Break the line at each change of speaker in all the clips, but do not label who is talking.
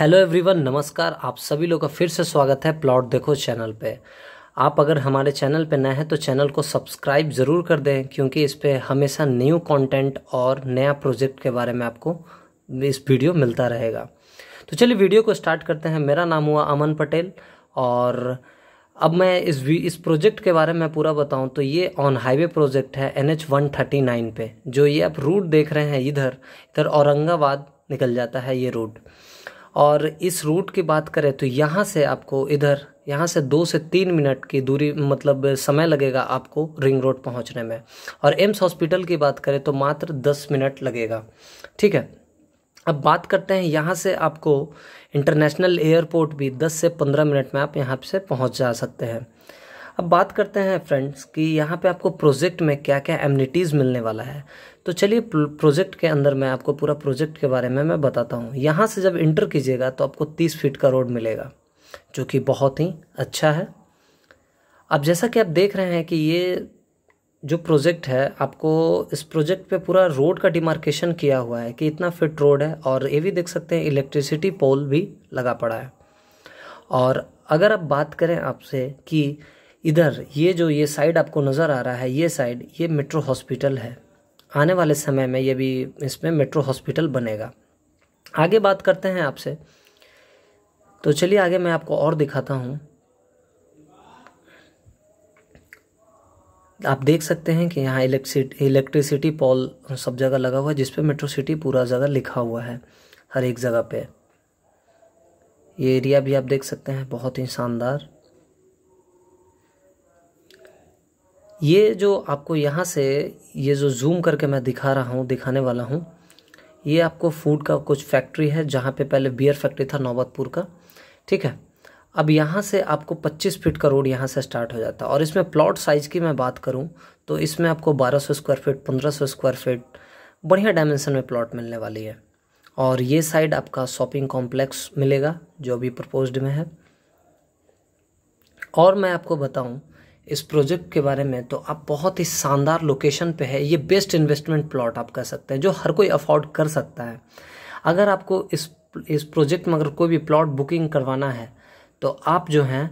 hello everyone नमस्कार आप सभी लोग का फिर से स्वागत है प्लॉट देखो चैनल पे आप अगर हमारे चैनल पे नए हैं तो चैनल को सब्सक्राइब ज़रूर कर दें क्योंकि इस पर हमेशा न्यू कंटेंट और नया प्रोजेक्ट के बारे में आपको इस वीडियो मिलता रहेगा तो चलिए वीडियो को स्टार्ट करते हैं मेरा नाम हुआ अमन पटेल और अब मैं इस इस प्रोजेक्ट के बारे में पूरा बताऊं तो ये ऑन हाईवे प्रोजेक्ट है N H one thirty nine पे जो ये आप रूट देख रहे हैं इधर इधर औरंगाबाद निकल जाता है ये रूट और इस रूट की बात करें तो यहाँ से आपको इधर यहाँ से दो से तीन मिनट की दूरी मतलब समय लगेगा आपको रिंग रोड पहुँचने में और एम्स हॉस्पिटल की बात करें तो मात्र दस मिनट लगेगा ठीक है अब बात करते हैं यहाँ से आपको इंटरनेशनल एयरपोर्ट भी दस से पंद्रह मिनट में आप यहाँ से पहुँच जा सकते हैं अब बात करते हैं फ्रेंड्स कि यहाँ पे आपको प्रोजेक्ट में क्या क्या एमनिटीज़ मिलने वाला है तो चलिए प्रोजेक्ट के अंदर मैं आपको पूरा प्रोजेक्ट के बारे में मैं बताता हूँ यहाँ से जब इंटर कीजिएगा तो आपको तीस फीट का रोड मिलेगा जो कि बहुत ही अच्छा है अब जैसा कि आप देख रहे हैं कि ये जो प्रोजेक्ट है आपको इस प्रोजेक्ट पे पूरा रोड का डिमार्केशन किया हुआ है कि इतना फिट रोड है और ये भी देख सकते हैं इलेक्ट्रिसिटी पोल भी लगा पड़ा है और अगर आप बात करें आपसे कि इधर ये जो ये साइड आपको नज़र आ रहा है ये साइड ये मेट्रो हॉस्पिटल है आने वाले समय में ये भी इसमें मेट्रो हॉस्पिटल बनेगा आगे बात करते हैं आपसे तो चलिए आगे मैं आपको और दिखाता हूँ आप देख सकते हैं कि यहाँ इलेक्ट्रिसिटी इलेक्ट्रिसिटी पोल सब जगह लगा हुआ है जिसपे मेट्रो सिटी पूरा जगह लिखा हुआ है हर एक जगह पे ये एरिया भी आप देख सकते हैं बहुत ही शानदार ये जो आपको यहाँ से ये जो जूम करके मैं दिखा रहा हूँ दिखाने वाला हूँ ये आपको फूड का कुछ फैक्ट्री है जहाँ पे पहले बियर फैक्ट्री था नौबतपुर का ठीक है अब यहाँ से आपको 25 फीट का रोड यहाँ से स्टार्ट हो जाता है और इसमें प्लॉट साइज़ की मैं बात करूँ तो इसमें आपको 1200 स्क्वायर फीट 1500 स्क्वायर फीट बढ़िया डायमेंशन में प्लॉट मिलने वाली है और ये साइड आपका शॉपिंग कॉम्प्लेक्स मिलेगा जो अभी प्रपोज्ड में है और मैं आपको बताऊँ इस प्रोजेक्ट के बारे में तो आप बहुत ही शानदार लोकेशन पे है ये बेस्ट इन्वेस्टमेंट प्लॉट आप कह सकते हैं जो हर कोई अफोर्ड कर सकता है अगर आपको इस इस प्रोजेक्ट में अगर कोई भी प्लॉट बुकिंग करवाना है तो आप जो हैं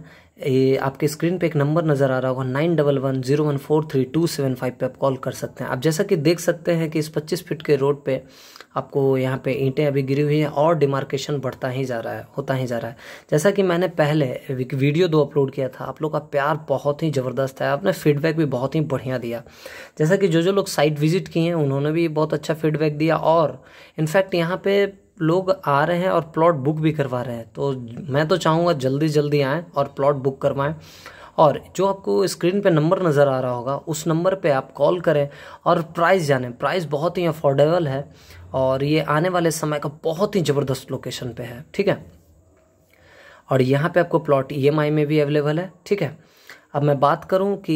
ये आपके स्क्रीन पे एक नंबर नज़र आ रहा होगा nine double one zero one four three two seven five पर आप कॉल कर सकते हैं आप जैसा कि देख सकते हैं कि इस पच्चीस फीट के रोड पे आपको यहाँ पे ईंटें अभी गिरी हुई हैं और डिमार्केशन बढ़ता ही जा रहा है होता ही जा रहा है जैसा कि मैंने पहले एक वीडियो दो अपलोड किया था आप लोग का प्यार बहुत ही ज़बरदस्त है आपने फीडबैक भी बहुत ही बढ़िया दिया जैसा कि जो जो लोग साइट विजिट किए हैं उन्होंने भी बहुत अच्छा फीडबैक दिया और इनफैक्ट यहाँ पर लोग आ रहे हैं और प्लॉट बुक भी करवा रहे हैं तो मैं तो चाहूँगा जल्दी जल्दी आएँ और प्लॉट बुक करवाएँ और जो आपको स्क्रीन पे नंबर नज़र आ रहा होगा उस नंबर पे आप कॉल करें और प्राइस जानें प्राइस बहुत ही अफोर्डेबल है और ये आने वाले समय का बहुत ही ज़बरदस्त लोकेशन पे है ठीक है और यहाँ पे आपको प्लॉट ई e में भी अवेलेबल है ठीक है अब मैं बात करूं कि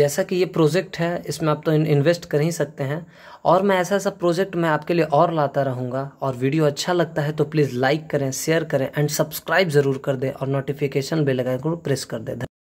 जैसा कि ये प्रोजेक्ट है इसमें आप तो इन्वेस्ट कर ही सकते हैं और मैं ऐसा ऐसा प्रोजेक्ट मैं आपके लिए और लाता रहूँगा और वीडियो अच्छा लगता है तो प्लीज़ लाइक करें शेयर करें एंड सब्सक्राइब ज़रूर कर दें और नोटिफिकेशन बेल आइकन को प्रेस कर दें